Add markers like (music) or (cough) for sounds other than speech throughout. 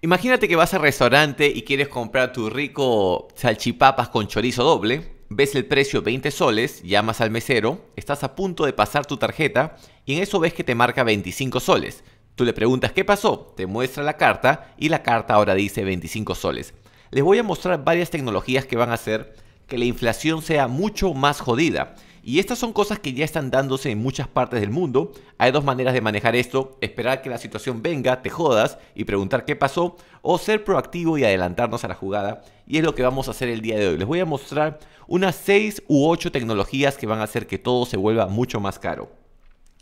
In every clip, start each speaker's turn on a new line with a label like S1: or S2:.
S1: Imagínate que vas al restaurante y quieres comprar tu rico salchipapas con chorizo doble, ves el precio 20 soles, llamas al mesero, estás a punto de pasar tu tarjeta y en eso ves que te marca 25 soles. Tú le preguntas qué pasó, te muestra la carta y la carta ahora dice 25 soles. Les voy a mostrar varias tecnologías que van a hacer que la inflación sea mucho más jodida y estas son cosas que ya están dándose en muchas partes del mundo. Hay dos maneras de manejar esto, esperar que la situación venga, te jodas y preguntar qué pasó, o ser proactivo y adelantarnos a la jugada. Y es lo que vamos a hacer el día de hoy. Les voy a mostrar unas 6 u 8 tecnologías que van a hacer que todo se vuelva mucho más caro.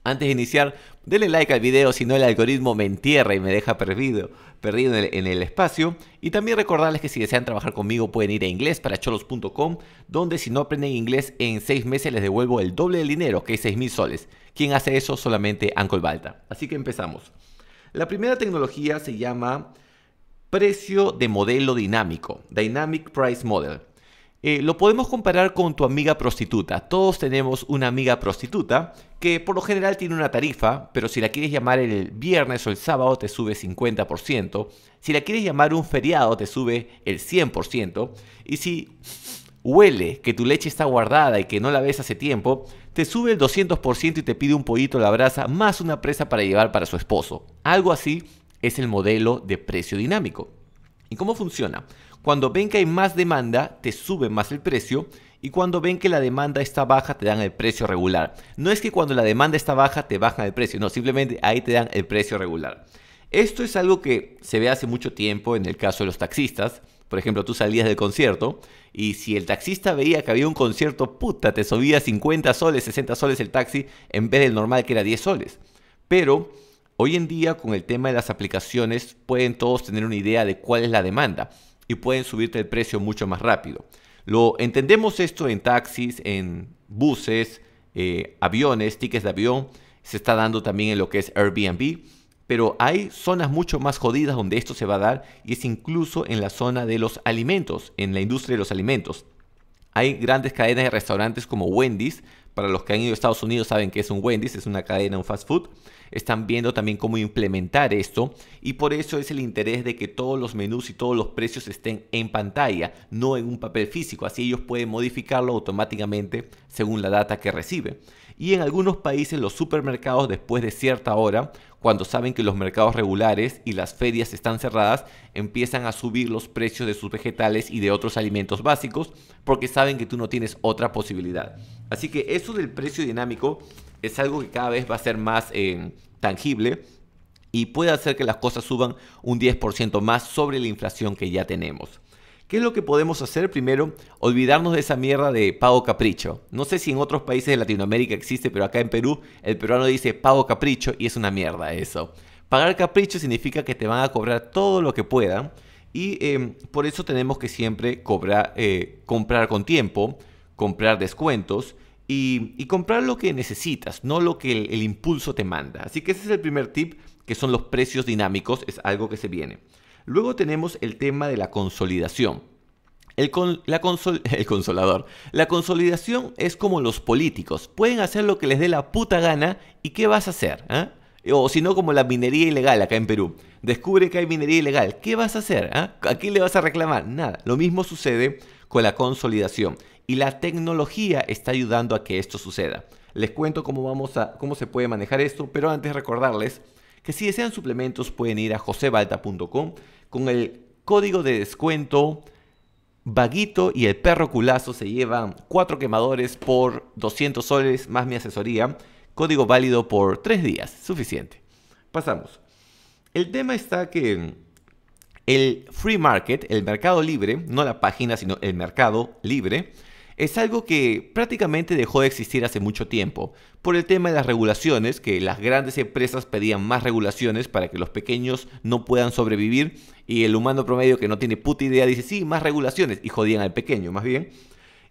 S1: Antes de iniciar, denle like al video, si no el algoritmo me entierra y me deja perdido, perdido en el, espacio. Y también recordarles que si desean trabajar conmigo pueden ir a inglés para cholos.com, donde si no aprenden inglés en 6 meses les devuelvo el doble del dinero, que es 6 mil soles. Quien hace eso? Solamente Ancol Balta. Así que empezamos. La primera tecnología se llama precio de modelo dinámico, Dynamic Price Model. Eh, lo podemos comparar con tu amiga prostituta. Todos tenemos una amiga prostituta que por lo general tiene una tarifa, pero si la quieres llamar el viernes o el sábado te sube 50%. Si la quieres llamar un feriado te sube el 100%. Y si huele que tu leche está guardada y que no la ves hace tiempo, te sube el 200% y te pide un pollito a la brasa más una presa para llevar para su esposo. Algo así es el modelo de precio dinámico. ¿Y cómo funciona? Cuando ven que hay más demanda, te sube más el precio y cuando ven que la demanda está baja, te dan el precio regular. No es que cuando la demanda está baja, te bajan el precio, no, simplemente ahí te dan el precio regular. Esto es algo que se ve hace mucho tiempo en el caso de los taxistas. Por ejemplo, tú salías del concierto y si el taxista veía que había un concierto, puta, te subía 50 soles, 60 soles el taxi en vez del normal que era 10 soles. Pero hoy en día con el tema de las aplicaciones pueden todos tener una idea de cuál es la demanda y pueden subirte el precio mucho más rápido. Lo entendemos esto en taxis, en buses, eh, aviones, tickets de avión. Se está dando también en lo que es Airbnb. Pero hay zonas mucho más jodidas donde esto se va a dar y es incluso en la zona de los alimentos, en la industria de los alimentos. Hay grandes cadenas de restaurantes como Wendy's. Para los que han ido a Estados Unidos saben que es un Wendy's, es una cadena, un fast food están viendo también cómo implementar esto y por eso es el interés de que todos los menús y todos los precios estén en pantalla, no en un papel físico, así ellos pueden modificarlo automáticamente según la data que recibe Y en algunos países los supermercados después de cierta hora, cuando saben que los mercados regulares y las ferias están cerradas, empiezan a subir los precios de sus vegetales y de otros alimentos básicos porque saben que tú no tienes otra posibilidad. Así que eso del precio dinámico es algo que cada vez va a ser más eh, tangible y puede hacer que las cosas suban un 10% más sobre la inflación que ya tenemos. ¿Qué es lo que podemos hacer? Primero, olvidarnos de esa mierda de pago capricho. No sé si en otros países de Latinoamérica existe, pero acá en Perú el peruano dice pago capricho y es una mierda eso. Pagar capricho significa que te van a cobrar todo lo que puedan y em, por eso tenemos que siempre cobrar, eh, comprar con tiempo, comprar descuentos y, comprar lo que necesitas, no lo que el, impulso te manda. Así que ese es el primer tip, que son los precios dinámicos, es algo que se viene. Luego tenemos el tema de la consolidación. El, (laughs) consolador. La consolidación es como los políticos. Pueden hacer lo que les dé la puta gana y ¿qué vas a hacer? Ah? O si no, como la minería ilegal acá en Perú. Descubre que hay minería ilegal. ¿Qué vas a hacer? Ah? ¿A quién le vas a reclamar? Nada. Lo mismo sucede con la consolidación y la tecnología está ayudando a que esto suceda. Les cuento cómo, vamos a, cómo se puede manejar esto, pero antes recordarles que si desean suplementos pueden ir a josebalta.com con el código de descuento Vaguito y el perro culazo se llevan cuatro quemadores por 200 soles más mi asesoría. Código válido por tres días, suficiente. Pasamos. El tema está que el free market, el mercado libre, no la página, sino el mercado libre, es algo que prácticamente dejó de existir hace mucho tiempo, por el tema de las regulaciones, que las grandes empresas pedían más regulaciones para que los pequeños no puedan sobrevivir y el humano promedio que no tiene puta idea dice, sí, más regulaciones, y jodían al pequeño, más bien.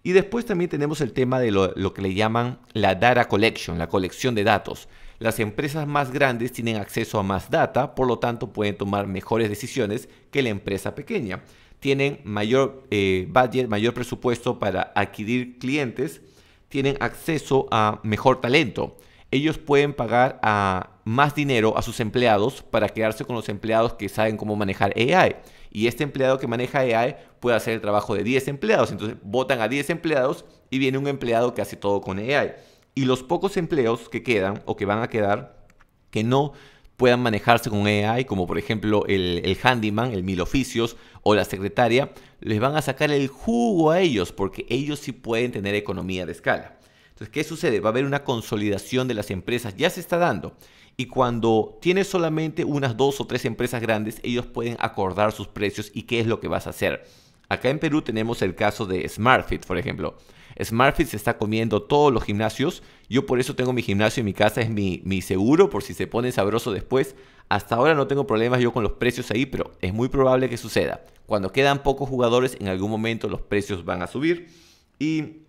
S1: Y después también tenemos el tema de lo, que le llaman la data collection, la colección de datos. Las empresas más grandes tienen acceso a más data, por lo tanto pueden tomar mejores decisiones que la empresa pequeña. Tienen mayor eh, budget, mayor presupuesto para adquirir clientes, tienen acceso a mejor talento. Ellos pueden pagar a más dinero a sus empleados para quedarse con los empleados que saben cómo manejar AI. Y este empleado que maneja AI puede hacer el trabajo de 10 empleados. Entonces votan a 10 empleados y viene un empleado que hace todo con AI y los pocos empleos que quedan o que van a quedar que no puedan manejarse con e AI, como por ejemplo el, el, handyman, el mil oficios o la secretaria, les van a sacar el jugo a ellos porque ellos sí pueden tener economía de escala. Entonces, ¿qué sucede? Va a haber una consolidación de las empresas, ya se está dando. Y cuando tienes solamente unas dos o tres empresas grandes, ellos pueden acordar sus precios y qué es lo que vas a hacer. Acá en Perú tenemos el caso de SmartFit, por ejemplo. SmartFit se está comiendo todos los gimnasios. Yo por eso tengo mi gimnasio en mi casa, es mi, seguro por si se pone sabroso después. Hasta ahora no tengo problemas yo con los precios ahí, pero es muy probable que suceda. Cuando quedan pocos jugadores, en algún momento los precios van a subir. ¿Y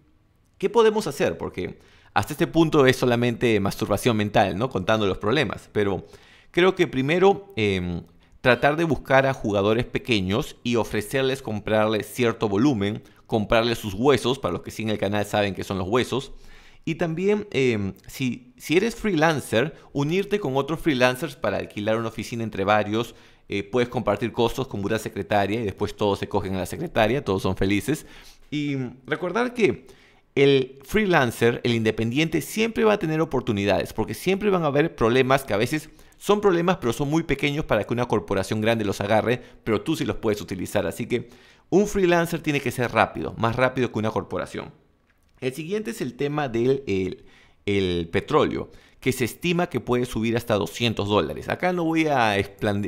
S1: qué podemos hacer? Porque hasta este punto es solamente masturbación mental, ¿no? Contando los problemas. Pero creo que primero em, tratar de buscar a jugadores pequeños y ofrecerles comprarles cierto volumen, comprarles sus huesos, para los que siguen el canal saben que son los huesos. Y también, em, si, si, eres freelancer, unirte con otros freelancers para alquilar una oficina entre varios. Eh, puedes compartir costos con una secretaria y después todos se cogen a la secretaria, todos son felices. Y recordar que el freelancer, el independiente, siempre va a tener oportunidades, porque siempre van a haber problemas que a veces son problemas, pero son muy pequeños para que una corporación grande los agarre, pero tú sí los puedes utilizar. Así que un freelancer tiene que ser rápido, más rápido que una corporación. El siguiente es el tema del el, petróleo que se estima que puede subir hasta 200 dólares. Acá no voy, a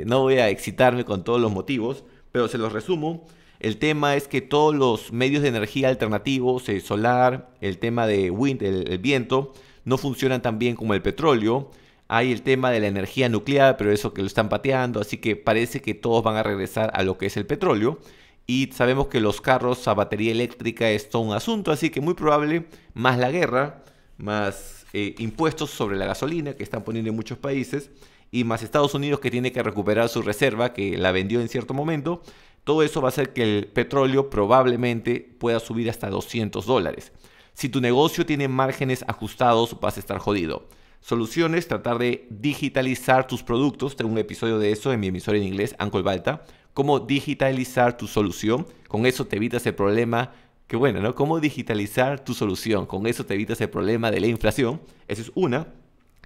S1: no voy a excitarme con todos los motivos, pero se los resumo. El tema es que todos los medios de energía alternativos, el eh, solar, el tema de wind, el viento, no funcionan tan bien como el petróleo. Hay el tema de la energía nuclear, pero eso que lo están pateando, así que parece que todos van a regresar a lo que es el petróleo. Y sabemos que los carros a batería eléctrica es todo un asunto, así que muy probable más la guerra, más eh, impuestos sobre la gasolina que están poniendo en muchos países, y más Estados Unidos que tiene que recuperar su reserva, que la vendió en cierto momento, todo eso va a hacer que el petróleo probablemente pueda subir hasta 200 dólares. Si tu negocio tiene márgenes ajustados, vas a estar jodido. Soluciones, tratar de digitalizar tus productos. Tengo un episodio de eso en mi emisora en inglés, Ancol Balta. Cómo digitalizar tu solución. Con eso te evitas el problema. Qué bueno, ¿no? Cómo digitalizar tu solución. Con eso te evitas el problema de la inflación. Esa es una.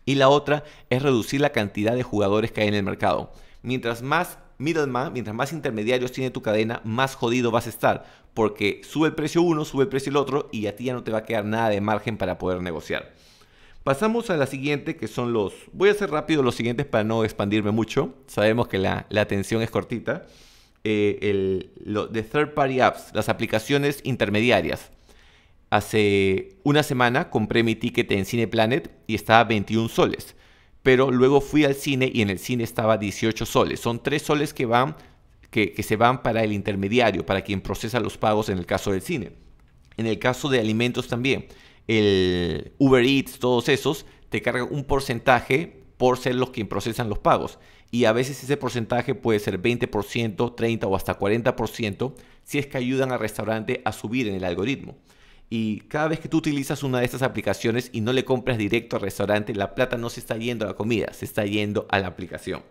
S1: Y la otra es reducir la cantidad de jugadores que hay en el mercado. Mientras más middleman, mientras más intermediarios tiene tu cadena, más jodido vas a estar. Porque sube el precio uno, sube el precio el otro y a ti ya no te va a quedar nada de margen para poder negociar. Pasamos a la siguiente, que son los... Voy a hacer rápido los siguientes para no expandirme mucho. Sabemos que la, atención es cortita. Eh, el, de third party apps, las aplicaciones intermediarias. Hace una semana compré mi ticket en CinePlanet y estaba 21 soles. Pero luego fui al cine y en el cine estaba 18 soles. Son 3 soles que, van, que se van para el intermediario, para quien procesa los pagos en el caso del cine. En el caso de alimentos también el Uber Eats, todos esos, te cargan un porcentaje por ser los que procesan los pagos. Y a veces ese porcentaje puede ser 20%, 30 o hasta 40% si es que ayudan al restaurante a subir en el algoritmo. Y cada vez que tú utilizas una de estas aplicaciones y no le compras directo al restaurante, la plata no se está yendo a la comida, se está yendo a la aplicación.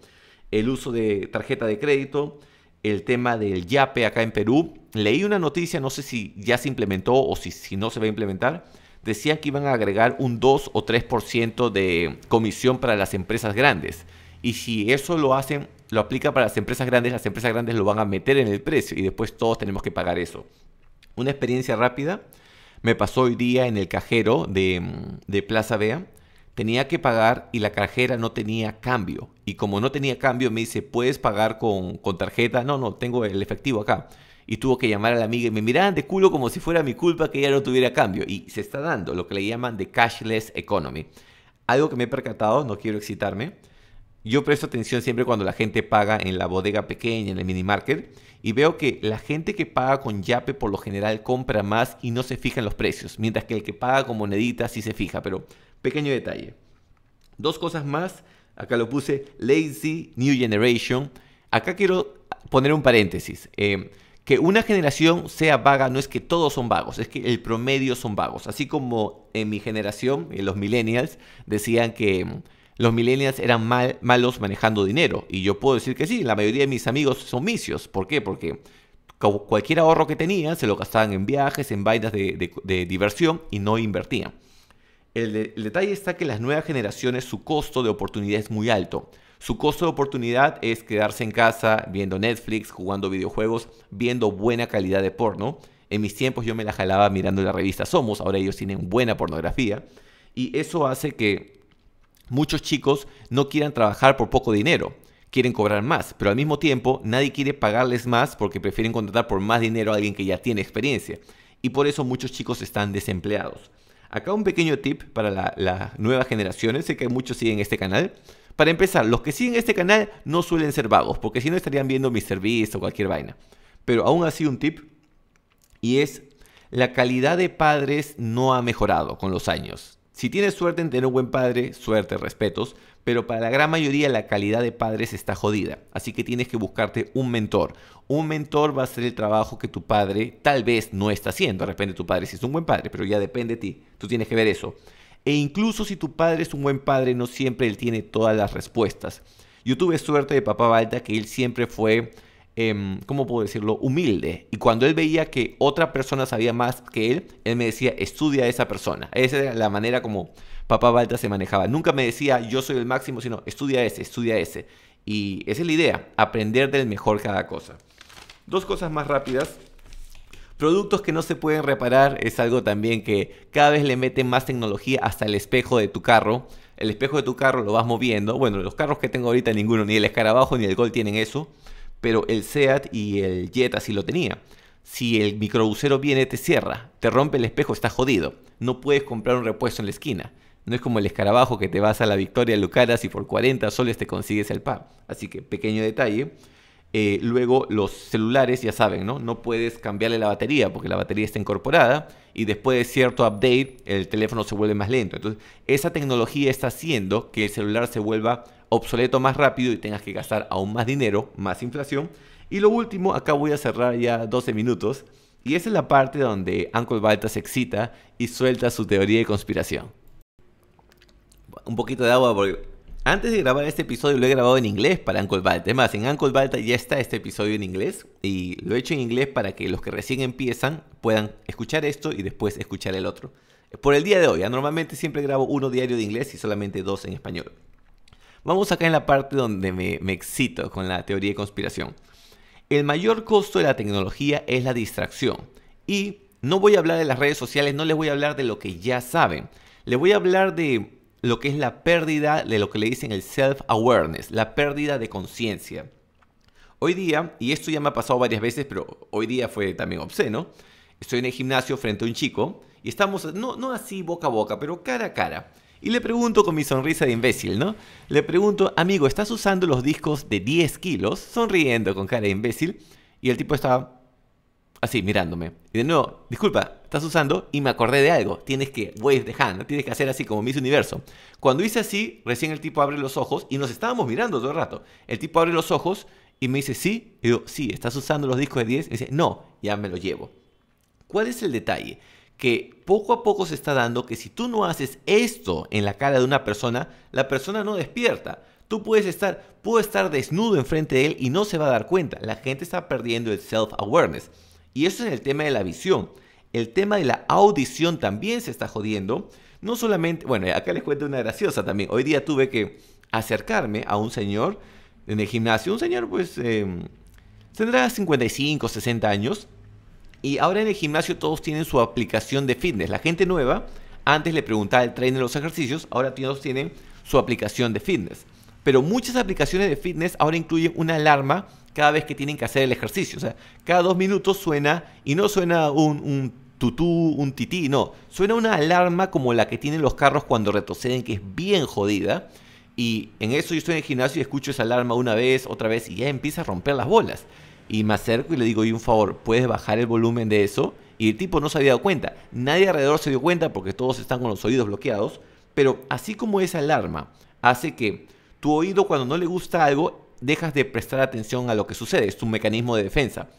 S1: El uso de tarjeta de crédito, el tema del YAPE acá en Perú. Leí una noticia, no sé si ya se implementó o si, si no se va a implementar, decían que iban a agregar un 2 o 3% de comisión para las empresas grandes. Y si eso lo hacen, lo aplica para las empresas grandes, las empresas grandes lo van a meter en el precio y después todos tenemos que pagar eso. Una experiencia rápida. Me pasó hoy día en el cajero de, de Plaza Vea. Tenía que pagar y la cajera no tenía cambio. Y como no tenía cambio, me dice, ¿puedes pagar con, con tarjeta? No, no, tengo el efectivo acá y tuvo que llamar a la amiga y me miraban de culo como si fuera mi culpa que ella no tuviera cambio. Y se está dando lo que le llaman de cashless economy. Algo que me he percatado, no quiero excitarme. Yo presto atención siempre cuando la gente paga en la bodega pequeña, en el mini market, y veo que la gente que paga con yape por lo general compra más y no se fija en los precios, mientras que el que paga con moneditas sí se fija, pero pequeño detalle. Dos cosas más, acá lo puse, Lazy New Generation. Acá quiero poner un paréntesis. Eh, que una generación sea vaga no es que todos son vagos, es que el promedio son vagos. Así como en mi generación, en los millennials, decían que mm, los millennials eran malos manejando dinero. Y yo puedo decir que sí, la mayoría de mis amigos son misios. ¿Por qué? Porque cualquier ahorro que tenían se lo gastaban en viajes, en vainas de, diversión y no invertían. El, el, detalle está que las nuevas generaciones su costo de oportunidad es muy alto. Su costo de oportunidad es quedarse en casa viendo Netflix, jugando videojuegos, viendo buena calidad de porno. En mis tiempos yo me la jalaba mirando la revista Somos, ahora ellos tienen buena pornografía. Y eso hace que muchos chicos no quieran trabajar por poco dinero quieren cobrar más, pero al mismo tiempo nadie quiere pagarles más porque prefieren contratar por más dinero a alguien que ya tiene experiencia. Y por eso muchos chicos están desempleados. Acá un pequeño tip para las la nuevas generaciones, sé que muchos siguen este canal. Para empezar, los que siguen este canal no suelen ser vagos, porque si no estarían viendo MrBeast o cualquier vaina. Pero aún así un tip, y es la calidad de padres no ha mejorado con los años. Si tienes suerte en tener un buen padre, suerte, respetos, pero para la gran mayoría la calidad de padres está jodida. Así que tienes que buscarte un mentor. Un mentor va a ser el trabajo que tu padre tal vez no está haciendo. De repente tu padre sí es un buen padre, pero ya depende de ti. Tú tienes que ver eso. E incluso si tu padre es un buen padre, no siempre él tiene todas las respuestas. Yo tuve suerte de papá Balta que él siempre fue, em, ¿cómo puedo decirlo?, humilde. Y cuando él veía que otra persona sabía más que él, él me decía, estudia a esa persona. Esa era la manera como papá Balta se manejaba. Nunca me decía yo soy el máximo, sino estudia ese, estudia ese. Y esa es la idea, aprender del mejor cada cosa. Dos cosas más rápidas. Productos que no se pueden reparar es algo también que cada vez le meten más tecnología hasta el espejo de tu carro. El espejo de tu carro lo vas moviendo. Bueno, los carros que tengo ahorita ninguno, ni el escarabajo ni el Gol tienen eso. Pero el Seat y el Jetta sí lo tenía si el microbusero viene te cierra, te rompe el espejo, está jodido. No puedes comprar un repuesto en la esquina. No es como el escarabajo que te vas a la Victoria Lucaras y por 40 soles te consigues el par. Así que pequeño detalle. Eh, luego los celulares, ya saben, ¿no? No puedes cambiarle la batería porque la batería está incorporada y después de cierto update el teléfono se vuelve más lento. Entonces, esa tecnología está haciendo que el celular se vuelva obsoleto más rápido y tengas que gastar aún más dinero, más inflación. Y lo último, acá voy a cerrar ya 12 minutos. Y esa es la parte donde Uncle Balta se excita y suelta su teoría de conspiración un poquito de agua porque antes de grabar este episodio lo he grabado en inglés para Uncle Balta. Es más, en Uncle Balta ya está este episodio en inglés y lo he hecho en inglés para que los que recién empiezan puedan escuchar esto y después escuchar el otro. Por el día de hoy, ¿ah? normalmente siempre grabo uno diario de inglés y solamente dos en español. Vamos acá en la parte donde me, me excito con la teoría de conspiración. El mayor costo de la tecnología es la distracción. Y no voy a hablar de las redes sociales, no les voy a hablar de lo que ya saben. Les voy a hablar de lo que es la pérdida de lo que le dicen el self-awareness, la pérdida de conciencia. Hoy día, y esto ya me ha pasado varias veces, pero hoy día fue también obsceno, estoy en el gimnasio frente a un chico y estamos, no, no así boca a boca, pero cara a cara. Y le pregunto con mi sonrisa de imbécil, ¿no? Le pregunto, amigo, ¿estás usando los discos de 10 kilos? Sonriendo con cara de imbécil. Y el tipo está, así mirándome. Y de nuevo, disculpa, estás usando y me acordé de algo. Tienes que, wave the hand, tienes que hacer así como Miss Universo. Cuando hice así, recién el tipo abre los ojos y nos estábamos mirando todo el rato. El tipo abre los ojos y me dice, sí. Y digo, sí, estás usando los discos de 10. Y dice, no, ya me lo llevo. ¿Cuál es el detalle? Que poco a poco se está dando que si tú no haces esto en la cara de una persona, la persona no despierta. Tú puedes estar, puedo estar desnudo enfrente de él y no se va a dar cuenta. La gente está perdiendo el self-awareness. Y eso es el tema de la visión. El tema de la audición también se está jodiendo. No solamente, bueno, acá les cuento una graciosa también. Hoy día tuve que acercarme a un señor en el gimnasio. Un señor pues em, tendrá 55, 60 años. Y ahora en el gimnasio todos tienen su aplicación de fitness. La gente nueva, antes le preguntaba al trainer los ejercicios, ahora todos tienen su aplicación de fitness pero muchas aplicaciones de fitness ahora incluyen una alarma cada vez que tienen que hacer el ejercicio. O sea, cada dos minutos suena y no suena un, tutú, un tití, no. Suena una alarma como la que tienen los carros cuando retroceden, que es bien jodida. Y en eso yo estoy en el gimnasio y escucho esa alarma una vez, otra vez, y ya empieza a romper las bolas. Y me acerco y le digo, y un favor, ¿puedes bajar el volumen de eso? Y el tipo no se había dado cuenta. Nadie alrededor se dio cuenta porque todos están con los oídos bloqueados. Pero así como esa alarma hace que tu oído cuando no le gusta algo, dejas de prestar atención a lo que sucede, es tu mecanismo de defensa.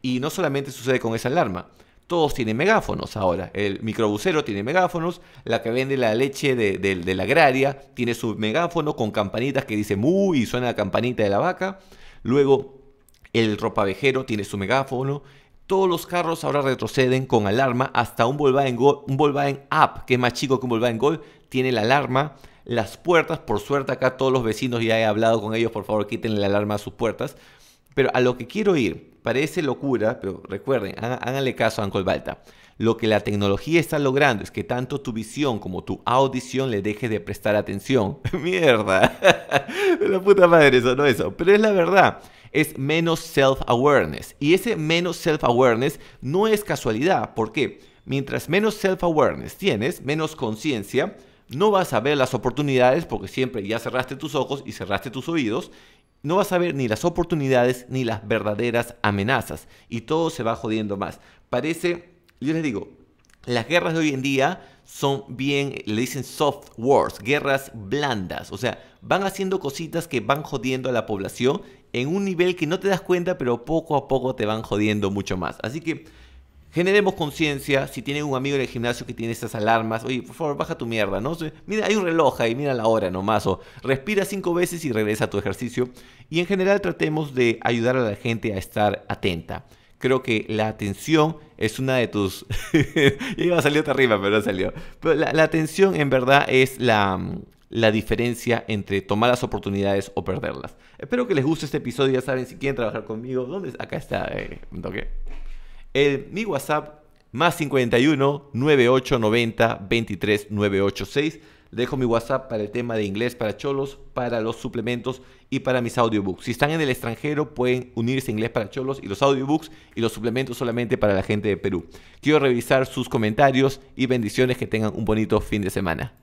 S1: Y no solamente sucede con esa alarma, todos tienen megáfonos ahora. El microbusero tiene megáfonos, la que vende la leche de, la agraria tiene su megáfono con campanitas que dice mu y suena la campanita de la vaca. Luego el ropavejero tiene su megáfono. Todos los carros ahora retroceden con alarma hasta un Volkswagen, Gol, un Up, que es más chico que un Volkswagen Gol, tiene la alarma las puertas. Por suerte acá todos los vecinos ya he hablado con ellos, por favor quiten la alarma a sus puertas. Pero a lo que quiero ir, parece locura, pero recuerden, háganle caso a Ancolbalta. Lo que la tecnología está logrando es que tanto tu visión como tu audición le deje de prestar atención. (laughs) Mierda. (laughs) la puta madre eso, no eso. Pero es la verdad. Es menos self-awareness. Y ese menos self-awareness no es casualidad. ¿Por qué? Mientras menos self-awareness tienes, menos conciencia, no vas a ver las oportunidades porque siempre ya cerraste tus ojos y cerraste tus oídos. No vas a ver ni las oportunidades ni las verdaderas amenazas. Y todo se va jodiendo más. Parece, yo les digo, las guerras de hoy en día son bien, le dicen soft wars, guerras blandas. O sea, van haciendo cositas que van jodiendo a la población en un nivel que no te das cuenta, pero poco a poco te van jodiendo mucho más. Así que generemos conciencia. Si tienen un amigo en el gimnasio que tiene estas alarmas, oye, por favor, baja tu mierda, ¿no? Mira, hay un reloj ahí, mira la hora nomás, o respira cinco veces y regresa a tu ejercicio. Y en general tratemos de ayudar a la gente a estar atenta. Creo que la atención es una de tus... (laughs) iba a salir otra rima, pero no salió. Pero la, atención en verdad es la, la diferencia entre tomar las oportunidades o perderlas. Espero que les guste este episodio. Ya saben, si quieren trabajar conmigo, ¿dónde? Acá está. Eh, en mi WhatsApp más 51 9890 23986. Dejo mi WhatsApp para el tema de inglés para cholos, para los suplementos y para mis audiobooks. Si están en el extranjero pueden unirse a Inglés para Cholos y los audiobooks y los suplementos solamente para la gente de Perú. Quiero revisar sus comentarios y bendiciones que tengan un bonito fin de semana.